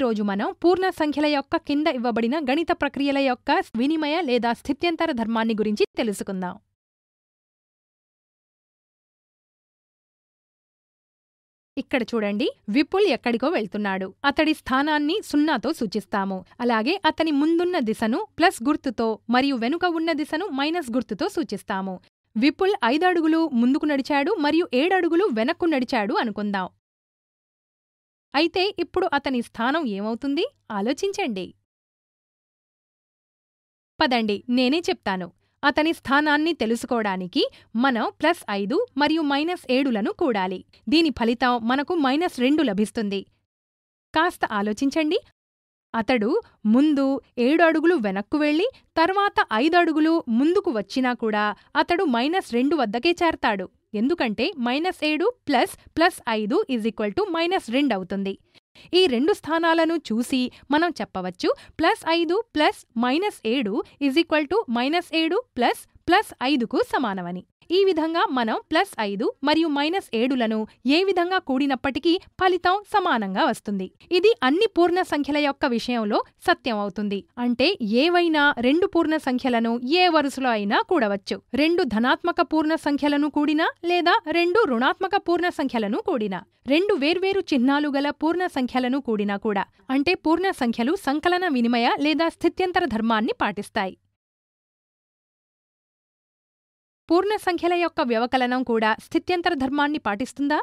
ఈరోజు మనం పూర్ణ సంఖ్యల యొక్క కింద ఇవ్వబడిన గణిత ప్రక్రియల యొక్క వినిమయ లేదా స్థిత్యంతర ధర్మాన్ని గురించి తెలుసుకుందాం ఇక్కడ చూడండి విపుల్ ఎక్కడికో వెళ్తున్నాడు అతడి స్థానాన్ని సున్నాతో సూచిస్తాము అలాగే అతని ముందున్న దిశను ప్లస్ గుర్తుతో మరియు వెనుక ఉన్న దిశను మైనస్ గుర్తుతో సూచిస్తాము విపుల్ ఐదడుగులు ముందుకు నడిచాడు మరియు ఏడడుగులు వెనక్కు నడిచాడు అనుకుందాం అయితే ఇప్పుడు అతని స్థానం ఏమవుతుంది ఆలోచించండి పదండి నేనే చెప్తాను అతని స్థానాన్ని తెలుసుకోవడానికి మనం ప్లస్ ఐదు మరియు మైనస్ ఏడులను కూడాలి దీని ఫలితం మనకు మైనస్ రెండు లభిస్తుంది కాస్త ఆలోచించండి అతడు ముందు ఏడు అడుగులు వెనక్కు వెళ్ళి తర్వాత ఐదు అడుగులు ముందుకు వచ్చినా కూడా అతడు మైనస్ రెండు వద్దకే చేరతాడు ఎందుకంటే మైనస్ ఏడు ప్లస్ ప్లస్ ఐదు ఈజ్ ఈక్వల్ టు మైనస్ రెండు అవుతుంది ఈ రెండు స్థానాలను చూసి మనం చెప్పవచ్చు ప్లస్ ఐదు ప్లస్ మైనస్ ఏడు ఈజ్ ఈక్వల్ టు మైనస్ ఏడు ప్లస్ ప్లస్ ఐదుకు సమానమని ఈ విధంగా మనం ప్లస్ ఐదు మరియు మైనస్ ఏడులను ఏ విధంగా కూడినప్పటికీ ఫలితం సమానంగా వస్తుంది ఇది అన్ని పూర్ణ సంఖ్యల యొక్క విషయంలో సత్యం అవుతుంది అంటే ఏవైనా రెండు పూర్ణ సంఖ్యలను ఏ వరుసలో అయినా కూడవచ్చు రెండు ధనాత్మక పూర్ణ సంఖ్యలను కూడినా లేదా రెండు రుణాత్మక పూర్ణ సంఖ్యలను కూడినా రెండు వేర్వేరు చిహ్నాలు గల పూర్ణ సంఖ్యలను కూడినా కూడా అంటే పూర్ణ సంఖ్యలు సంకలన వినిమయ లేదా స్థిత్యంతర ధర్మాన్ని పాటిస్తాయి పూర్ణ సంఖ్యల యొక్క వ్యవకలనం కూడా స్థిత్యంతర ధర్మాన్ని పాటిస్తుందా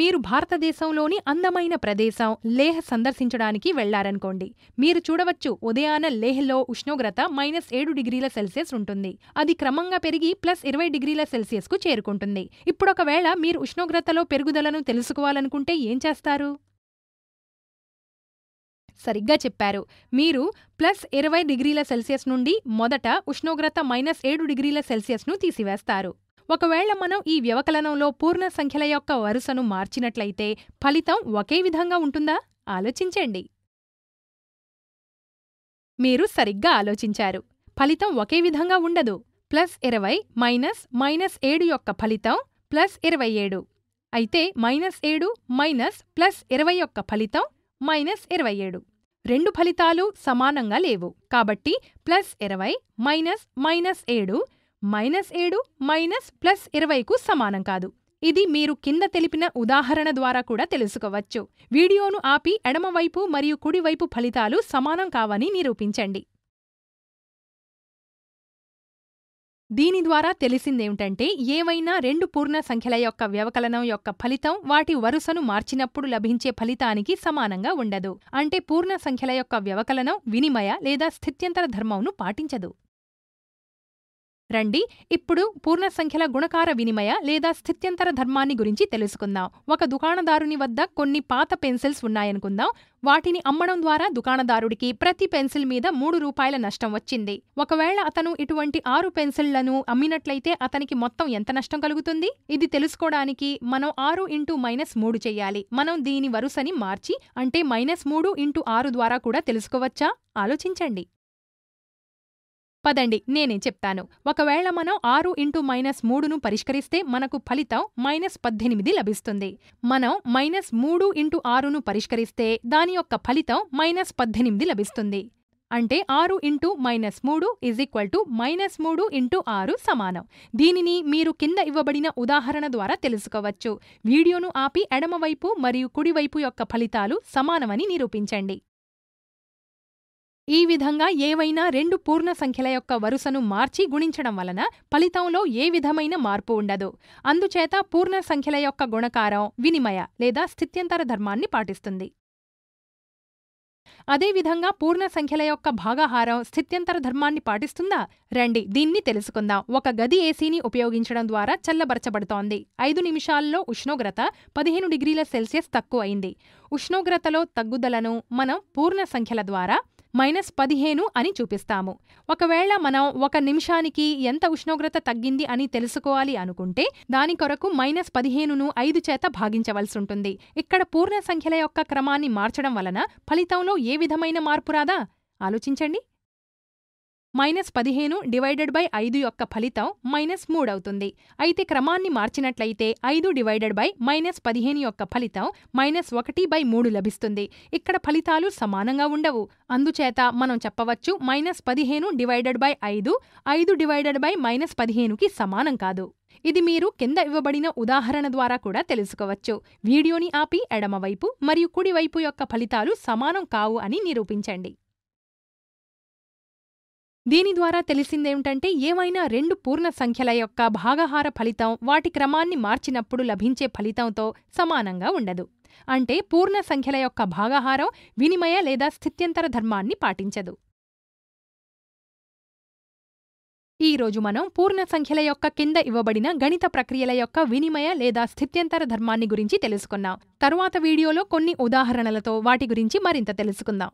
మీరు భారతదేశంలోని అందమైన ప్రదేశం లేహ్ సందర్శించడానికి వెళ్లారనుకోండి మీరు చూడవచ్చు ఉదయాన లేహ్లో ఉష్ణోగ్రత మైనస్ ఏడు డిగ్రీల సెల్సియస్ ఉంటుంది అది క్రమంగా పెరిగి ప్లస్ ఇరవై డిగ్రీల సెల్సియస్కు చేరుకుంటుంది ఇప్పుడొకవేళ మీరు ఉష్ణోగ్రతలో పెరుగుదలను తెలుసుకోవాలనుకుంటే ఏం చేస్తారు సరిగ్గా చెప్పారు మీరు ప్లస్ ఇరవై డిగ్రీల సెల్సియస్ నుండి మొదట ఉష్ణోగ్రత మైనస్ ఏడు డిగ్రీల సెల్సియస్ను తీసివేస్తారు ఒకవేళ మనం ఈ వ్యవకలనంలో పూర్ణ సంఖ్యల యొక్క వరుసను మార్చినట్లయితే ఫలితం ఒకే విధంగా ఉంటుందా ఆలోచించండి మీరు సరిగ్గా ఆలోచించారు ఫలితం ఒకే విధంగా ఉండదు ప్లస్ ఇరవై మైనస్ మైనస్ ఏడు యొక్క ఫలితం ప్లస్ ఇరవై ఏడు అయితే మైనస్ ఏడు మైనస్ ప్లస్ ఇరవై యొక్క ఫలితం మైనస్ ఇరవై ఏడు రెండు ఫలితాలు సమానంగా లేవు కాబట్టి ప్లస్ ఇరవై మైనస్ మైనస్ ఏడు మైనస్ ఏడు మైనస్ ప్లస్ ఇరవైకు సమానం కాదు ఇది మీరు కింద తెలిపిన ఉదాహరణ ద్వారా కూడా తెలుసుకోవచ్చు వీడియోను ఆపి ఎడమవైపు మరియు కుడివైపు ఫలితాలు సమానం కావని నిరూపించండి దీని ద్వారా తెలిసిందేమిటంటే ఏవైనా రెండు పూర్ణ సంఖ్యల యొక్క వ్యవకలనం యొక్క ఫలితం వాటి వరుసను మార్చినప్పుడు లభించే ఫలితానికి సమానంగా ఉండదు అంటే పూర్ణ సంఖ్యల యొక్క వ్యవకలనం వినిమయ లేదా స్థిత్యంతర ధర్మంను పాటించదు రండి ఇప్పుడు పూర్ణ సంఖ్యల గుణకార వినిమయ లేదా స్థిత్యంతర ధర్మాన్ని గురించి తెలుసుకుందాం ఒక దుకాణదారుని వద్ద కొన్ని పాత పెన్సిల్స్ ఉన్నాయనుకుందాం వాటిని అమ్మడం ద్వారా దుకాణదారుడికి ప్రతి పెన్సిల్ మీద మూడు రూపాయల నష్టం వచ్చింది ఒకవేళ అతను ఇటువంటి ఆరు పెన్సిళ్లను అమ్మినట్లయితే అతనికి మొత్తం ఎంత నష్టం కలుగుతుంది ఇది తెలుసుకోవడానికి మనం ఆరు ఇంటూ మైనస్ మూడు చేయాలి మనం దీని వరుసని మార్చి అంటే మైనస్ మూడు ఇంటూ ఆరు ద్వారా కూడా తెలుసుకోవచ్చా ఆలోచించండి పదండి నేనే చెప్తాను ఒకవేళ మనం ఆరు ఇంటూ మైనస్ మూడును పరిష్కరిస్తే మనకు ఫలితం మైనస్ పద్దెనిమిది లభిస్తుంది మనం మైనస్ మూడు ఇంటూ ఆరును పరిష్కరిస్తే దాని యొక్క ఫలితం మైనస్ పద్దెనిమిది లభిస్తుంది అంటే ఆరు ఇంటూ మైనస్ మూడు ఇజ్ ఈక్వల్ టు మైనస్ మూడు ఇంటూ ఆరు సమానం దీనిని మీరు కింద ఇవ్వబడిన ఉదాహరణ ద్వారా తెలుసుకోవచ్చు వీడియోను ఆపి ఎడమవైపు మరియు కుడివైపు యొక్క ఫలితాలు సమానమని నిరూపించండి ఈ విధంగా ఏవైనా రెండు పూర్ణ సంఖ్యల యొక్క వరుసను మార్చి గుణించడం వలన ఫలితంలో ఏ విధమైన మార్పు ఉండదు అందుచేత పూర్ణ సంఖ్యల యొక్క గుణకారం వినిమయ లేదా స్థిత్యంతర ధర్మాన్ని పాటిస్తుంది అదేవిధంగా పూర్ణ సంఖ్యల యొక్క భాగాహారం స్థిత్యంతర ధర్మాన్ని పాటిస్తుందా రండి దీన్ని తెలుసుకుందాం ఒక గది ఏసీని ఉపయోగించడం ద్వారా చల్లబరచబడుతోంది ఐదు నిమిషాల్లో ఉష్ణోగ్రత పదిహేను డిగ్రీల సెల్సియస్ తక్కువయింది ఉష్ణోగ్రతలో తగ్గుదలను మనం పూర్ణ సంఖ్యల ద్వారా మైనస్ పదిహేను అని చూపిస్తాము ఒకవేళ మనం ఒక నిమిషానికి ఎంత ఉష్ణోగ్రత తగ్గింది అని తెలుసుకోవాలి అనుకుంటే దాని కొరకు మైనస్ పదిహేనును ఐదు చేత భాగించవలసి ఉంటుంది ఇక్కడ పూర్ణ సంఖ్యల యొక్క క్రమాన్ని మార్చడం వలన ఫలితంలో ఏ విధమైన మార్పు రాదా ఆలోచించండి మైనస్ పదిహేను డివైడెడ్ బై ఐదు యొక్క ఫలితం మైనస్ మూడు అవుతుంది అయితే క్రమాన్ని మార్చినట్లయితే ఐదు డివైడెడ్ బై మైనస్ పదిహేను యొక్క ఫలితం మైనస్ ఒకటి బై మూడు లభిస్తుంది ఇక్కడ ఫలితాలు సమానంగా ఉండవు అందుచేత మనం చెప్పవచ్చు మైనస్ పదిహేను డివైడెడ్ బై ఐదు ఐదు డివైడెడ్ బై మైనస్ పదిహేనుకి సమానం కాదు ఇది మీరు కింద ఇవ్వబడిన ఉదాహరణ ద్వారా కూడా తెలుసుకోవచ్చు వీడియోని ఆపి ఎడమవైపు మరియు కుడివైపు యొక్క ఫలితాలు సమానం కావు అని నిరూపించండి దీని ద్వారా తెలిసిందేమిటంటే ఏవైనా రెండు పూర్ణ సంఖ్యల యొక్క భాగహార ఫలితం వాటి క్రమాన్ని మార్చినప్పుడు లభించే ఫలితంతో సమానంగా ఉండదు అంటే పూర్ణ సంఖ్యల యొక్క భాగహారం వినిమయ లేదా స్థిత్యంతర ధర్మాన్ని పాటించదు ఈరోజు మనం పూర్ణ సంఖ్యల యొక్క కింద ఇవ్వబడిన గణిత ప్రక్రియల యొక్క వినిమయ లేదా స్థిత్యంతర ధర్మాన్ని గురించి తెలుసుకున్నాం తరువాత వీడియోలో కొన్ని ఉదాహరణలతో వాటి గురించి మరింత తెలుసుకుందాం